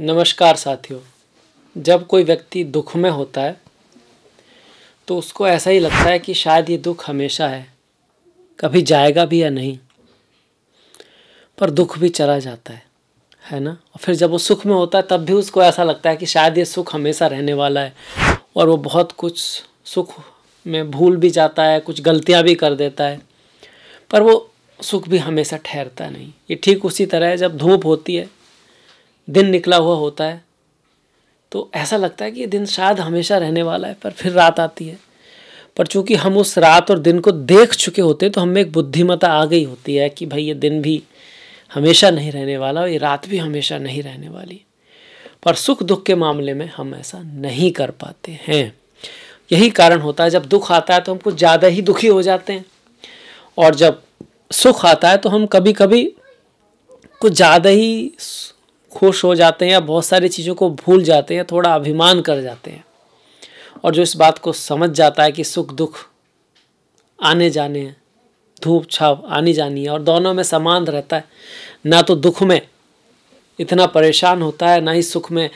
नमस्कार साथियों जब कोई व्यक्ति दुख में होता है तो उसको ऐसा ही लगता है कि शायद ये दुख हमेशा है कभी जाएगा भी या नहीं पर दुख भी चला जाता है है ना और फिर जब वो सुख में होता है तब भी उसको ऐसा लगता है कि शायद ये सुख हमेशा रहने वाला है और वो बहुत कुछ सुख में भूल भी जाता है कुछ गलतियाँ भी कर देता है पर वो सुख भी हमेशा ठहरता नहीं ये ठीक उसी तरह है जब धूप होती है दिन निकला हुआ होता है तो ऐसा लगता है कि ये दिन शायद हमेशा रहने वाला है पर फिर रात आती है पर चूंकि हम उस रात और दिन को देख चुके होते हैं तो हमें एक बुद्धिमता आ गई होती है कि भाई ये दिन भी हमेशा नहीं रहने वाला और ये रात भी हमेशा नहीं रहने वाली पर सुख दुख के मामले में हम ऐसा नहीं कर पाते हैं यही कारण होता है जब दुख आता है तो हम कुछ ज़्यादा ही दुखी हो जाते हैं और जब सुख आता है तो हम कभी कभी कुछ ज़्यादा ही खुश हो जाते हैं या बहुत सारी चीज़ों को भूल जाते हैं थोड़ा अभिमान कर जाते हैं और जो इस बात को समझ जाता है कि सुख दुख आने जाने हैं धूप छाव आनी जानी है और दोनों में समान रहता है ना तो दुख में इतना परेशान होता है ना ही सुख में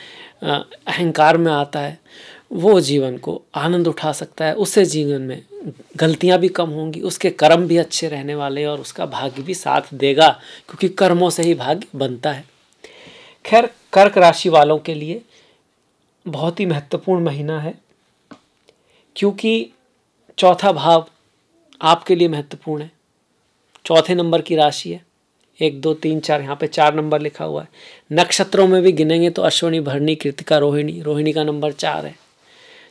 अहंकार में आता है वो जीवन को आनंद उठा सकता है उससे जीवन में गलतियाँ भी कम होंगी उसके कर्म भी अच्छे रहने वाले और उसका भाग्य भी साथ देगा क्योंकि कर्मों से ही भाग्य बनता है खैर कर्क राशि वालों के लिए बहुत ही महत्वपूर्ण महीना है क्योंकि चौथा भाव आपके लिए महत्वपूर्ण है चौथे नंबर की राशि है एक दो तीन चार यहाँ पे चार नंबर लिखा हुआ है नक्षत्रों में भी गिनेंगे तो अश्वनी भरणी कृतिका रोहिणी रोहिणी का नंबर चार है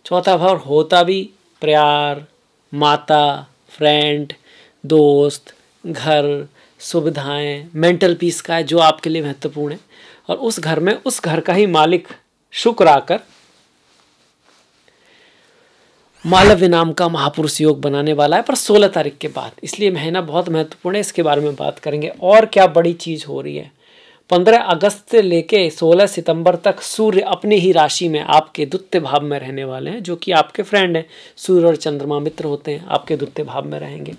चौथा भाव होता भी प्यार माता फ्रेंड दोस्त घर सुविधाएं मेंटल पीस का है जो आपके लिए महत्वपूर्ण है और उस घर में उस घर का ही मालिक शुक्र आकर मालव्य नाम का महापुरुष योग बनाने वाला है पर 16 तारीख के बाद इसलिए महीना बहुत महत्वपूर्ण है इसके बारे में बात करेंगे और क्या बड़ी चीज़ हो रही है 15 अगस्त से लेके 16 सितंबर तक सूर्य अपनी ही राशि में आपके द्वितीय भाव में रहने वाले हैं जो कि आपके फ्रेंड हैं सूर्य और चंद्रमा मित्र होते हैं आपके द्वितीय भाव में रहेंगे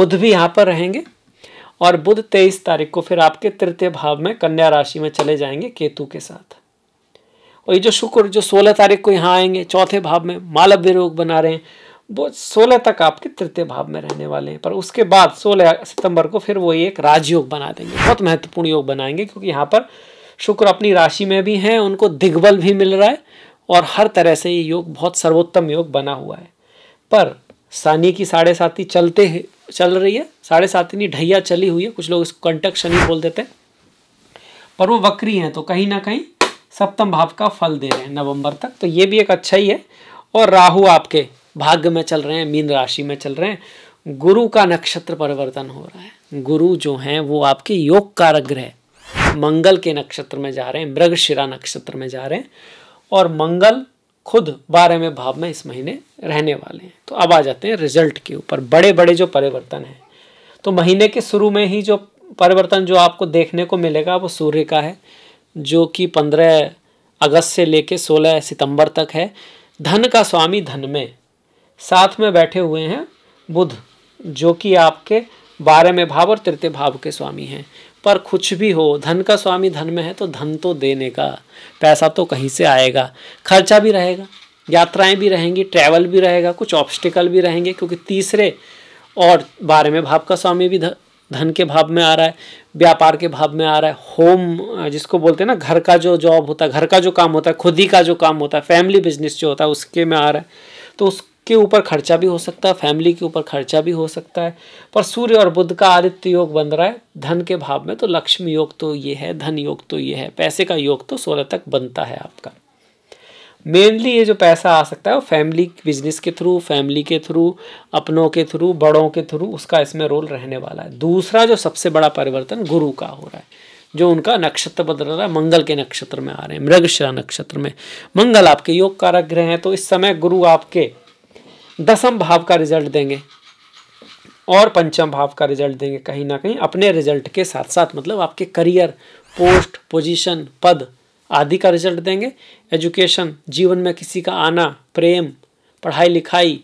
बुध भी यहाँ पर रहेंगे और बुध तेईस तारीख को फिर आपके तृतीय भाव में कन्या राशि में चले जाएंगे केतु के साथ और ये जो शुक्र जो सोलह तारीख को यहाँ आएंगे चौथे भाव में मालव्य रोग बना रहे हैं वो सोलह तक आपके तृतीय भाव में रहने वाले हैं पर उसके बाद सोलह सितंबर को फिर वो एक राजयोग बना देंगे बहुत महत्वपूर्ण योग बनाएंगे क्योंकि यहाँ पर शुक्र अपनी राशि में भी हैं उनको दिग्बल भी मिल रहा है और हर तरह से ये योग बहुत सर्वोत्तम योग बना हुआ है पर शनि की साढ़े साथी चलते हैं चल रही है साढ़े सातवीं ढैया चली हुई है कुछ लोग इसको कंटक शनि बोल देते हैं पर वो वक्री हैं तो कहीं ना कहीं सप्तम भाव का फल दे रहे हैं नवंबर तक तो ये भी एक अच्छा ही है और राहु आपके भाग्य में चल रहे हैं मीन राशि में चल रहे हैं गुरु का नक्षत्र परिवर्तन हो रहा है गुरु जो हैं वो आपके योग कारक ग्रह मंगल के नक्षत्र में जा रहे हैं मृगशिरा नक्षत्र में जा रहे हैं और मंगल खुद बारहवें भाव में इस महीने रहने वाले हैं तो अब आ जाते हैं रिजल्ट के ऊपर बड़े बड़े जो परिवर्तन हैं तो महीने के शुरू में ही जो परिवर्तन जो आपको देखने को मिलेगा वो सूर्य का है जो कि पंद्रह अगस्त से लेके सोलह सितंबर तक है धन का स्वामी धन में साथ में बैठे हुए हैं बुध जो कि आपके बारहवें भाव और तृतीय भाव के स्वामी हैं पर कुछ भी हो धन का स्वामी धन में है तो धन तो देने का पैसा तो कहीं से आएगा खर्चा भी रहेगा यात्राएं भी रहेंगी ट्रैवल भी रहेगा कुछ ऑब्स्टिकल भी रहेंगे क्योंकि तीसरे और बारहवें भाव का स्वामी भी धन के भाव में आ रहा है व्यापार के भाव में आ रहा है होम जिसको बोलते हैं ना घर का जो जॉब होता है घर का जो काम होता है खुद ही का जो काम होता है फैमिली बिजनेस जो होता है उसके में आ रहा है तो उस के ऊपर खर्चा भी हो सकता है फैमिली के ऊपर खर्चा भी हो सकता है पर सूर्य और बुद्ध का आदित्य योग बन रहा है धन के भाव में तो लक्ष्मी योग तो ये है धन योग तो ये है पैसे का योग तो सोलह तक बनता है आपका मेनली ये जो पैसा आ सकता है वो फैमिली बिजनेस के थ्रू फैमिली के थ्रू अपनों के थ्रू बड़ों के थ्रू उसका इसमें रोल रहने वाला है दूसरा जो सबसे बड़ा परिवर्तन गुरु का हो रहा है जो उनका नक्षत्र बदल रहा है मंगल के नक्षत्र में आ रहे हैं मृगशिरा नक्षत्र में मंगल आपके योग कारक ग्रह हैं तो इस समय गुरु आपके दसम भाव का रिजल्ट देंगे और पंचम भाव का रिजल्ट देंगे कहीं ना कहीं अपने रिजल्ट के साथ साथ मतलब आपके करियर पोस्ट पोजीशन पद आदि का रिजल्ट देंगे एजुकेशन जीवन में किसी का आना प्रेम पढ़ाई लिखाई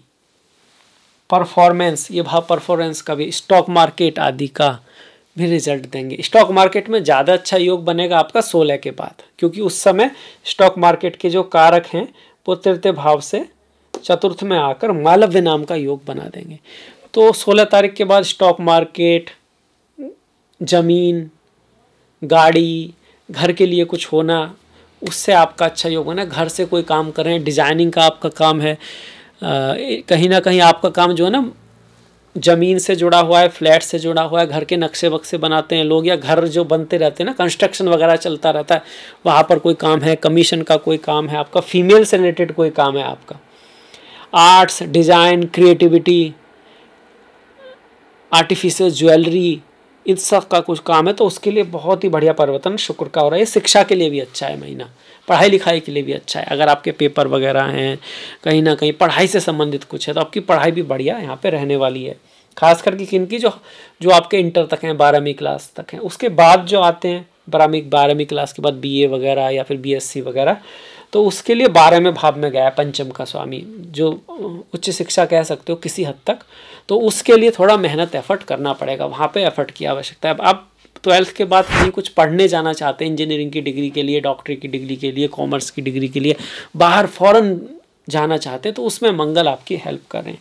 परफॉर्मेंस ये भाव परफॉर्मेंस का भी स्टॉक मार्केट आदि का भी रिजल्ट देंगे स्टॉक मार्केट में ज़्यादा अच्छा योग बनेगा आपका सोलह के बाद क्योंकि उस समय स्टॉक मार्केट के जो कारक हैं वो तृतीय भाव से चतुर्थ में आकर मालव्य नाम का योग बना देंगे तो 16 तारीख के बाद स्टॉक मार्केट ज़मीन गाड़ी घर के लिए कुछ होना उससे आपका अच्छा योग होना घर से कोई काम करें डिज़ाइनिंग का आपका काम है आ, कहीं ना कहीं आपका काम जो है ना ज़मीन से जुड़ा हुआ है फ्लैट से जुड़ा हुआ है घर के नक्शे वक्से बनाते हैं लोग या घर जो बनते रहते हैं ना कंस्ट्रक्शन वगैरह चलता रहता है वहाँ पर कोई काम है कमीशन का कोई काम है आपका फीमेल से रिलेटेड कोई काम है आपका arts design creativity artificial jewellery इन सब का कुछ काम है तो उसके लिए बहुत ही बढ़िया परिवर्तन शुक्र का हो रहा है शिक्षा के लिए भी अच्छा है महीना पढ़ाई लिखाई के लिए भी अच्छा है अगर आपके पेपर वगैरह हैं कहीं ना कहीं पढ़ाई से संबंधित कुछ है तो आपकी पढ़ाई भी बढ़िया यहाँ पर रहने वाली है खास करके किन की जो जो आपके इंटर तक हैं बारहवीं क्लास तक हैं उसके बाद जो आते हैं बारहवीं बारहवीं क्लास के बाद बीए वगैरह या फिर बीएससी वगैरह तो उसके लिए बारहवें भाव में गया पंचम का स्वामी जो उच्च शिक्षा कह सकते हो किसी हद तक तो उसके लिए थोड़ा मेहनत एफर्ट करना पड़ेगा वहाँ पे एफर्ट की आवश्यकता है अब आप ट्वेल्थ के बाद कहीं कुछ पढ़ने जाना चाहते हैं इंजीनियरिंग की डिग्री के लिए डॉक्टरी की डिग्री के लिए कॉमर्स की डिग्री के लिए बाहर फॉरन जाना चाहते हैं तो उसमें मंगल आपकी हेल्प करें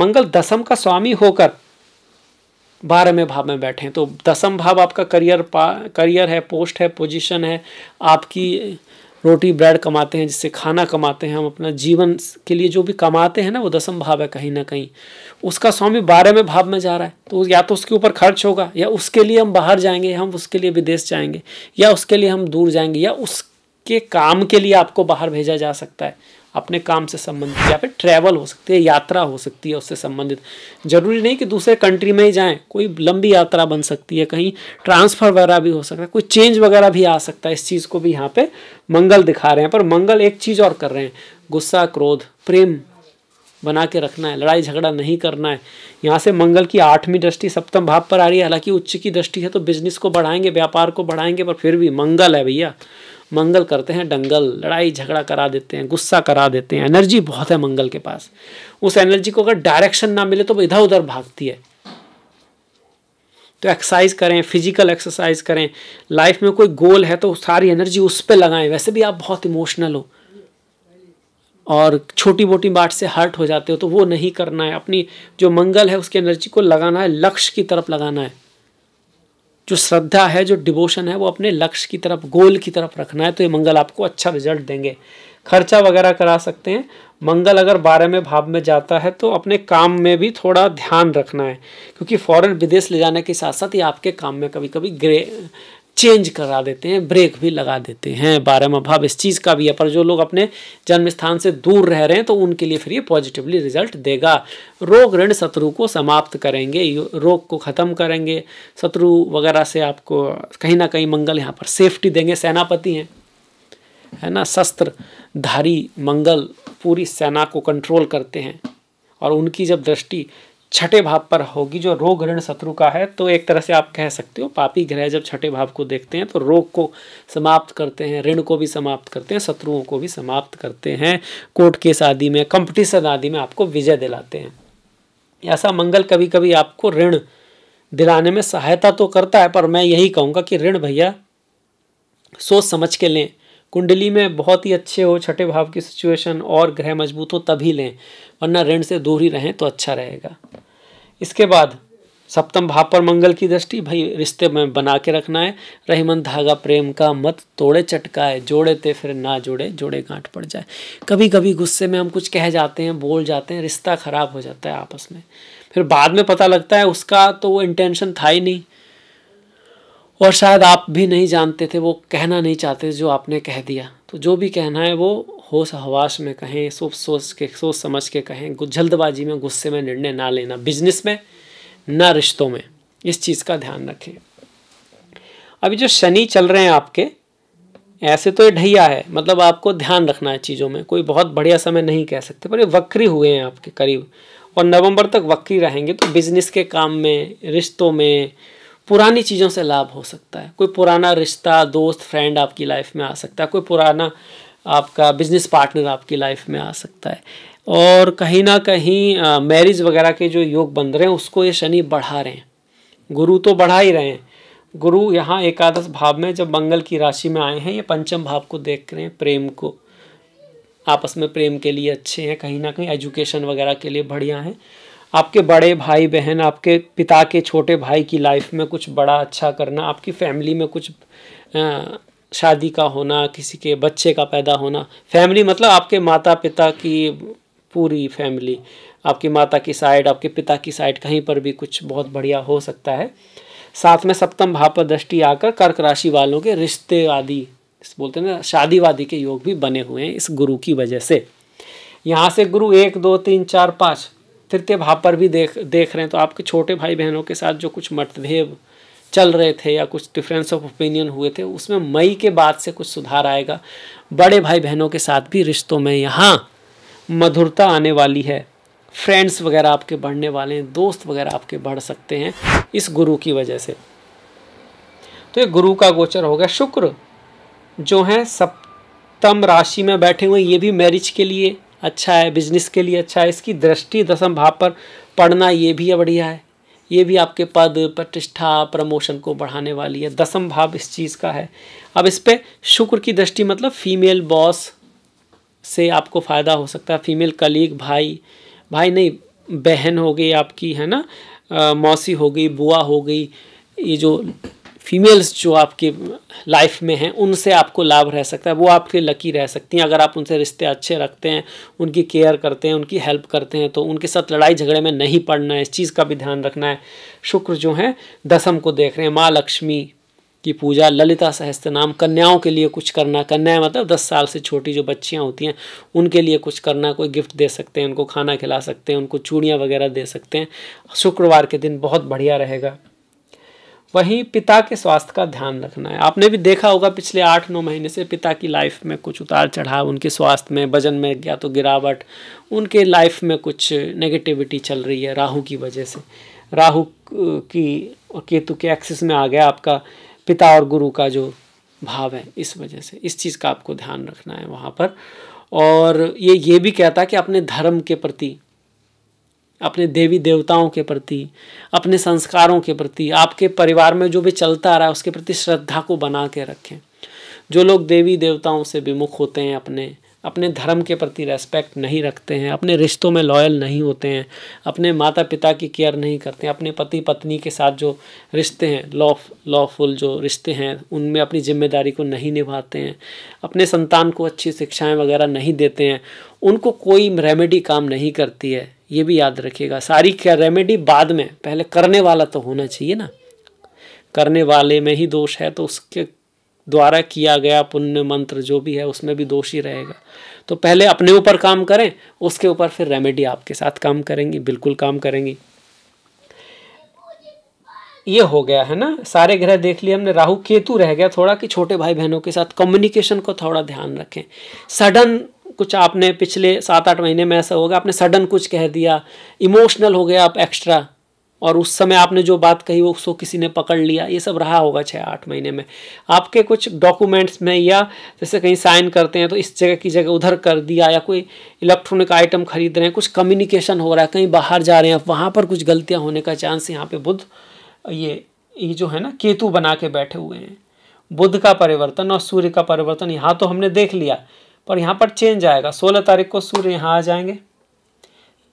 मंगल दसम का स्वामी होकर बारहवें भाव में बैठे तो दसम भाव आपका करियर पा करियर है पोस्ट है पोजीशन है आपकी रोटी ब्रेड कमाते हैं जिससे खाना कमाते हैं हम अपना जीवन के लिए जो भी कमाते हैं ना वो दसम भाव है कहीं ना कहीं उसका स्वामी बारहवें भाव में जा रहा है तो या तो उसके ऊपर खर्च होगा या उसके लिए हम बाहर जाएंगे हम उसके लिए विदेश जाएंगे या उसके लिए हम दूर जाएंगे या उसके काम के लिए आपको बाहर भेजा जा सकता है अपने काम से संबंधित या फिर ट्रैवल हो सकती है यात्रा हो सकती है उससे संबंधित जरूरी नहीं कि दूसरे कंट्री में ही जाएं कोई लंबी यात्रा बन सकती है कहीं ट्रांसफ़र वगैरह भी हो सकता है कोई चेंज वगैरह भी आ सकता है इस चीज़ को भी यहाँ पे मंगल दिखा रहे हैं पर मंगल एक चीज़ और कर रहे हैं गुस्सा क्रोध प्रेम बना के रखना है लड़ाई झगड़ा नहीं करना है यहाँ से मंगल की आठवीं दृष्टि सप्तम भाव पर आ रही है हालांकि उच्च की दृष्टि है तो बिजनेस को बढ़ाएंगे व्यापार को बढ़ाएंगे पर फिर भी मंगल है भैया मंगल करते हैं डंगल लड़ाई झगड़ा करा देते हैं गुस्सा करा देते हैं एनर्जी बहुत है मंगल के पास उस एनर्जी को अगर डायरेक्शन ना मिले तो वो इधर उधर भागती है तो एक्सरसाइज करें फिजिकल एक्सरसाइज करें लाइफ में कोई गोल है तो सारी एनर्जी उस पर लगाएं वैसे भी आप बहुत इमोशनल हो और छोटी मोटी बात से हर्ट हो जाते हो तो वो नहीं करना है अपनी जो मंगल है उसकी एनर्जी को लगाना है लक्ष्य की तरफ लगाना है जो श्रद्धा है जो डिवोशन है वो अपने लक्ष्य की तरफ गोल की तरफ रखना है तो ये मंगल आपको अच्छा रिजल्ट देंगे खर्चा वगैरह करा सकते हैं मंगल अगर बारहवें भाव में जाता है तो अपने काम में भी थोड़ा ध्यान रखना है क्योंकि फॉरेन विदेश ले जाने के साथ साथ ये आपके काम में कभी कभी ग्रे चेंज करा देते हैं ब्रेक भी लगा देते हैं में भाव इस चीज़ का भी है पर जो लोग अपने जन्म स्थान से दूर रह रहे हैं तो उनके लिए फिर ये पॉजिटिवली रिजल्ट देगा रोग ऋण शत्रु को समाप्त करेंगे रोग को ख़त्म करेंगे शत्रु वगैरह से आपको कहीं ना कहीं मंगल यहाँ पर सेफ्टी देंगे सेनापति हैं है ना शस्त्र धारी मंगल पूरी सेना को कंट्रोल करते हैं और उनकी जब दृष्टि छठे भाव पर होगी जो रोग ऋण शत्रु का है तो एक तरह से आप कह सकते हो पापी ग्रह जब छठे भाव को देखते हैं तो रोग को समाप्त करते हैं ऋण को भी समाप्त करते हैं शत्रुओं को भी समाप्त करते हैं कोर्ट केस आदि में कंपटीशन आदि में आपको विजय दिलाते हैं ऐसा मंगल कभी कभी आपको ऋण दिलाने में सहायता तो करता है पर मैं यही कहूँगा कि ऋण भैया सोच समझ के लें कुंडली में बहुत ही अच्छे हो छठे भाव की सिचुएशन और ग्रह मजबूत हो तभी लें वरना ऋण से दूर ही रहें तो अच्छा रहेगा इसके बाद सप्तम भाव पर मंगल की दृष्टि भाई रिश्ते में बना के रखना है रहीमन धागा प्रेम का मत तोड़े चटकाए जोड़े ते फिर ना जोड़े जोड़े गांठ पड़ जाए कभी कभी गुस्से में हम कुछ कह जाते हैं बोल जाते हैं रिश्ता ख़राब हो जाता है आपस में फिर बाद में पता लगता है उसका तो वो इंटेंशन था ही नहीं और शायद आप भी नहीं जानते थे वो कहना नहीं चाहते जो आपने कह दिया तो जो भी कहना है वो होश हवास में कहें सोच सोच के सोच समझ के कहें जल्दबाजी में गुस्से में निर्णय ना लेना बिजनेस में ना रिश्तों में इस चीज़ का ध्यान रखें अभी जो शनि चल रहे हैं आपके ऐसे तो ये ढैया है मतलब आपको ध्यान रखना है चीज़ों में कोई बहुत बढ़िया समय नहीं कह सकते पर ये वक्री हुए हैं आपके करीब और नवंबर तक वक्री रहेंगे तो बिजनेस के काम में रिश्तों में पुरानी चीज़ों से लाभ हो सकता है कोई पुराना रिश्ता दोस्त फ्रेंड आपकी लाइफ में आ सकता है कोई पुराना आपका बिजनेस पार्टनर आपकी लाइफ में आ सकता है और कहीं ना कहीं मैरिज वगैरह के जो योग बन रहे हैं उसको ये शनि बढ़ा रहे हैं गुरु तो बढ़ा ही रहे हैं गुरु यहाँ एकादश भाव में जब मंगल की राशि में आए हैं ये पंचम भाव को देख रहे हैं प्रेम को आपस में प्रेम के लिए अच्छे हैं कहीं ना कहीं एजुकेशन वगैरह के लिए बढ़िया हैं आपके बड़े भाई बहन आपके पिता के छोटे भाई की लाइफ में कुछ बड़ा अच्छा करना आपकी फैमिली में कुछ शादी का होना किसी के बच्चे का पैदा होना फैमिली मतलब आपके माता पिता की पूरी फैमिली आपकी माता की साइड आपके पिता की साइड कहीं पर भी कुछ बहुत बढ़िया हो सकता है साथ में सप्तम भाव पर दृष्टि आकर कर्क राशि वालों के रिश्ते आदि बोलते हैं ना शादीवादी के योग भी बने हुए हैं इस गुरु की वजह से यहाँ से गुरु एक दो तीन चार पाँच तृतीय भाव पर भी देख देख रहे हैं तो आपके छोटे भाई बहनों के साथ जो कुछ मतभेद चल रहे थे या कुछ डिफरेंस ऑफ ओपिनियन हुए थे उसमें मई के बाद से कुछ सुधार आएगा बड़े भाई बहनों के साथ भी रिश्तों में यहाँ मधुरता आने वाली है फ्रेंड्स वगैरह आपके बढ़ने वाले हैं दोस्त वगैरह आपके बढ़ सकते हैं इस गुरु की वजह से तो ये गुरु का गोचर होगा शुक्र जो है सप्तम राशि में बैठे हुए ये भी मैरिज के लिए अच्छा है बिजनेस के लिए अच्छा है इसकी दृष्टि दशम भाव पर पढ़ना ये भी बढ़िया है ये भी आपके पद प्रतिष्ठा प्रमोशन को बढ़ाने वाली है दसम भाव इस चीज़ का है अब इस पर शुक्र की दृष्टि मतलब फीमेल बॉस से आपको फ़ायदा हो सकता है फीमेल कलीग भाई भाई नहीं बहन हो गई आपकी है ना आ, मौसी हो गई बुआ हो गई ये जो फीमेल्स जो आपके लाइफ में हैं उनसे आपको लाभ रह सकता है वो आपके लकी रह सकती हैं अगर आप उनसे रिश्ते अच्छे रखते हैं उनकी केयर करते हैं उनकी हेल्प करते हैं तो उनके साथ लड़ाई झगड़े में नहीं पड़ना है इस चीज़ का भी ध्यान रखना है शुक्र जो है दसम को देख रहे हैं माँ लक्ष्मी की पूजा ललिता सहस्त्र नाम कन्याओं के लिए कुछ करना कन्याएं मतलब दस साल से छोटी जो बच्चियां होती हैं उनके लिए कुछ करना कोई गिफ्ट दे सकते हैं उनको खाना खिला सकते हैं उनको चूड़ियाँ वगैरह दे सकते हैं शुक्रवार के दिन बहुत बढ़िया रहेगा वहीं पिता के स्वास्थ्य का ध्यान रखना है आपने भी देखा होगा पिछले आठ नौ महीने से पिता की लाइफ में कुछ उतार चढ़ाव उनके स्वास्थ्य में वजन में या तो गिरावट उनके लाइफ में कुछ नेगेटिविटी चल रही है राहु की वजह से राहु की और केतु के एक्सिस में आ गया आपका पिता और गुरु का जो भाव है इस वजह से इस चीज़ का आपको ध्यान रखना है वहाँ पर और ये ये भी कहता है कि अपने धर्म के प्रति अपने देवी देवताओं के प्रति अपने संस्कारों के प्रति आपके परिवार में जो भी चलता आ रहा है उसके प्रति श्रद्धा को बना के रखें जो लोग देवी देवताओं से विमुख होते हैं अपने अपने धर्म के प्रति रेस्पेक्ट नहीं रखते हैं अपने रिश्तों में लॉयल नहीं होते हैं अपने माता पिता की केयर नहीं करते हैं अपने पति पत्नी के साथ जो रिश्ते हैं लॉ लॉफुल जो रिश्ते हैं उनमें अपनी जिम्मेदारी को नहीं निभाते हैं अपने संतान को अच्छी शिक्षाएं वगैरह नहीं देते हैं उनको कोई रेमेडी काम नहीं करती है ये भी याद रखिएगा सारी क्या रेमेडी बाद में पहले करने वाला तो होना चाहिए ना करने वाले में ही दोष है तो उसके द्वारा किया गया पुण्य मंत्र जो भी है उसमें भी दोष ही रहेगा तो पहले अपने ऊपर काम करें उसके ऊपर फिर रेमेडी आपके साथ काम करेंगी बिल्कुल काम करेंगी ये हो गया है ना सारे ग्रह देख लिए हमने राहु केतु रह गया थोड़ा कि छोटे भाई बहनों के साथ कम्युनिकेशन को थोड़ा ध्यान रखें सडन कुछ आपने पिछले सात आठ महीने में ऐसा होगा आपने सडन कुछ कह दिया इमोशनल हो गया आप एक्स्ट्रा और उस समय आपने जो बात कही वो उसको किसी ने पकड़ लिया ये सब रहा होगा छः आठ महीने में आपके कुछ डॉक्यूमेंट्स में या जैसे कहीं साइन करते हैं तो इस जगह की जगह उधर कर दिया या कोई इलेक्ट्रॉनिक आइटम खरीद रहे हैं कुछ कम्युनिकेशन हो रहा है कहीं बाहर जा रहे हैं वहाँ पर कुछ गलतियाँ होने का चांस यहाँ पर बुद्ध ये ये जो है ना केतु बना के बैठे हुए हैं बुद्ध का परिवर्तन और सूर्य का परिवर्तन यहाँ तो हमने देख लिया पर यहाँ पर चेंज आएगा सोलह तारीख को सूर्य यहाँ आ जाएंगे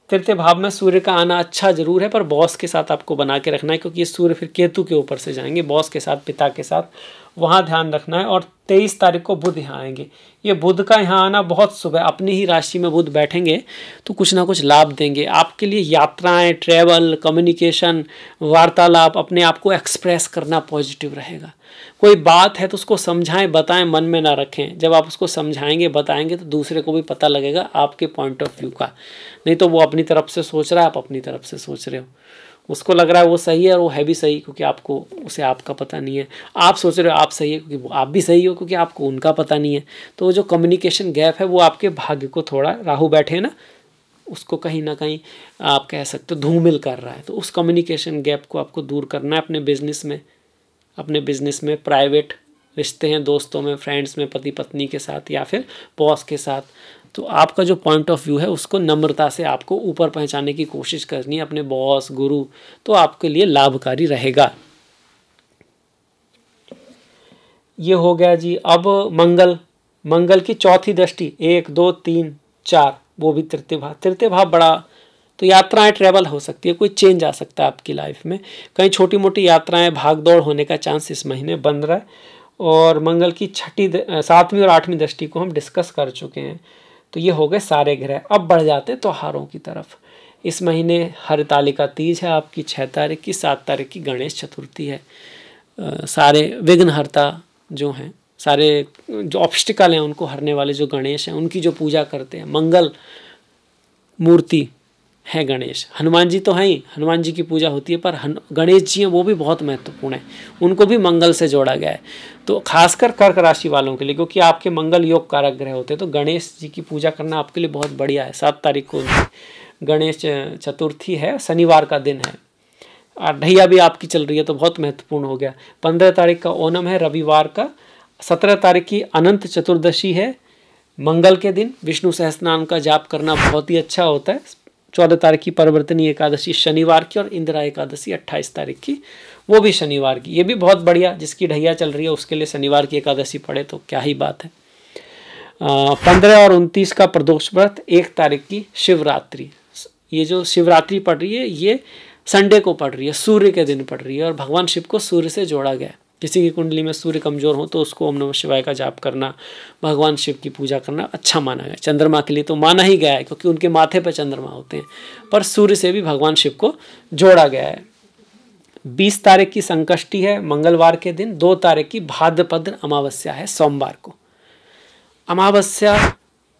तृतीय भाव में सूर्य का आना अच्छा जरूर है पर बॉस के साथ आपको बना के रखना है क्योंकि ये सूर्य फिर केतु के ऊपर से जाएंगे बॉस के साथ पिता के साथ वहाँ ध्यान रखना है और तेईस तारीख को बुध यहाँ आएंगे ये बुध का यहाँ आना बहुत सुबह अपनी ही राशि में बुध बैठेंगे तो कुछ ना कुछ लाभ देंगे आपके लिए यात्राएं ट्रैवल कम्युनिकेशन वार्तालाप अपने आप को एक्सप्रेस करना पॉजिटिव रहेगा कोई बात है तो उसको समझाएं बताएं मन में ना रखें जब आप उसको समझाएंगे बताएंगे तो दूसरे को भी पता लगेगा आपके पॉइंट ऑफ व्यू का नहीं तो वो अपनी तरफ से सोच रहा है आप अपनी तरफ से सोच रहे हो उसको लग रहा है वो सही है और वो है भी सही क्योंकि आपको उसे आपका पता नहीं है आप सोच रहे हो आप सही है क्योंकि आप भी सही हो क्योंकि आपको उनका पता नहीं है तो जो कम्युनिकेशन गैप है वो आपके भाग्य को थोड़ा राहु बैठे हैं ना उसको कहीं ना कहीं आप कह सकते हो धूमिल कर रहा है तो उस कम्युनिकेशन गैप को आपको दूर करना है अपने बिजनेस में अपने बिजनेस में प्राइवेट रिश्ते हैं दोस्तों में फ्रेंड्स में पति पत्नी के साथ या फिर बॉस के साथ तो आपका जो पॉइंट ऑफ व्यू है उसको नम्रता से आपको ऊपर पहचाने की कोशिश करनी है अपने बॉस गुरु तो आपके लिए लाभकारी रहेगा ये हो गया जी अब मंगल मंगल की चौथी दृष्टि एक दो तीन चार वो भी तृतीय भाव तृतीय भाव बड़ा तो यात्राएं ट्रेवल हो सकती है कोई चेंज आ सकता है आपकी लाइफ में कहीं छोटी मोटी यात्राएं भाग दौड़ होने का चांस इस महीने बन रहा है और मंगल की छठी सातवीं और आठवीं दृष्टि को हम डिस्कस कर चुके हैं तो ये हो गए सारे ग्रह अब बढ़ जाते त्योहारों की तरफ इस महीने हरितालिका तीज है आपकी छः तारीख की सात तारीख की गणेश चतुर्थी है आ, सारे विघ्नहर्ता जो हैं सारे जो ऑप्शिकल हैं उनको हरने वाले जो गणेश हैं उनकी जो पूजा करते हैं मंगल मूर्ति है गणेश हनुमान जी तो हैं ही हनुमान जी की पूजा होती है पर गणेश जी हैं वो भी बहुत महत्वपूर्ण है उनको भी मंगल से जोड़ा गया है तो खासकर कर्क राशि वालों के लिए क्योंकि आपके मंगल योग कारक ग्रह होते हैं तो गणेश जी की पूजा करना आपके लिए बहुत बढ़िया है सात तारीख को गणेश चतुर्थी है शनिवार का दिन है ढैया भी आपकी चल रही है तो बहुत महत्वपूर्ण हो गया पंद्रह तारीख का ओनम है रविवार का सत्रह तारीख की अनंत चतुर्दशी है मंगल के दिन विष्णु सहस्नान का जाप करना बहुत ही अच्छा होता है चौदह तारीख की परिवर्तनी एकादशी शनिवार की और इंदिरा एकादशी अट्ठाईस तारीख की वो भी शनिवार की ये भी बहुत बढ़िया जिसकी ढैया चल रही है उसके लिए शनिवार की एकादशी पड़े तो क्या ही बात है पंद्रह और उनतीस का प्रदोष व्रत एक तारीख की शिवरात्रि ये जो शिवरात्रि पड़ रही है ये संडे को पड़ रही है सूर्य के दिन पड़ रही है और भगवान शिव को सूर्य से जोड़ा गया है किसी की कुंडली में सूर्य कमज़ोर हो तो उसको ओम नमः शिवाय का जाप करना भगवान शिव की पूजा करना अच्छा माना गया चंद्रमा के लिए तो माना ही गया है क्योंकि उनके माथे पर चंद्रमा होते हैं पर सूर्य से भी भगवान शिव को जोड़ा गया है बीस तारीख की संकष्टी है मंगलवार के दिन दो तारीख की भाद्रपद्र अमावस्या है सोमवार को अमावस्या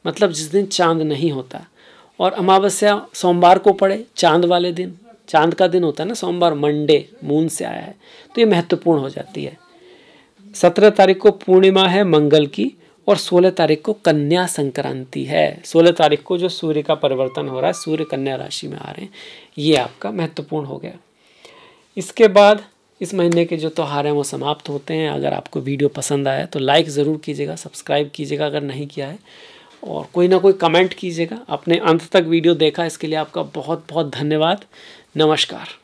मतलब जिस दिन चांद नहीं होता और अमावस्या सोमवार को पड़े चांद वाले दिन चांद का दिन होता है ना सोमवार मंडे मून से आया है तो ये महत्वपूर्ण हो जाती है सत्रह तारीख को पूर्णिमा है मंगल की और सोलह तारीख को कन्या संक्रांति है सोलह तारीख को जो सूर्य का परिवर्तन हो रहा है सूर्य कन्या राशि में आ रहे हैं ये आपका महत्वपूर्ण हो गया इसके बाद इस महीने के जो त्यौहार हैं वो समाप्त होते हैं अगर आपको वीडियो पसंद आया तो लाइक ज़रूर कीजिएगा सब्सक्राइब कीजिएगा अगर नहीं किया है और कोई ना कोई कमेंट कीजिएगा आपने अंत तक वीडियो देखा इसके लिए आपका बहुत बहुत धन्यवाद Namaskar.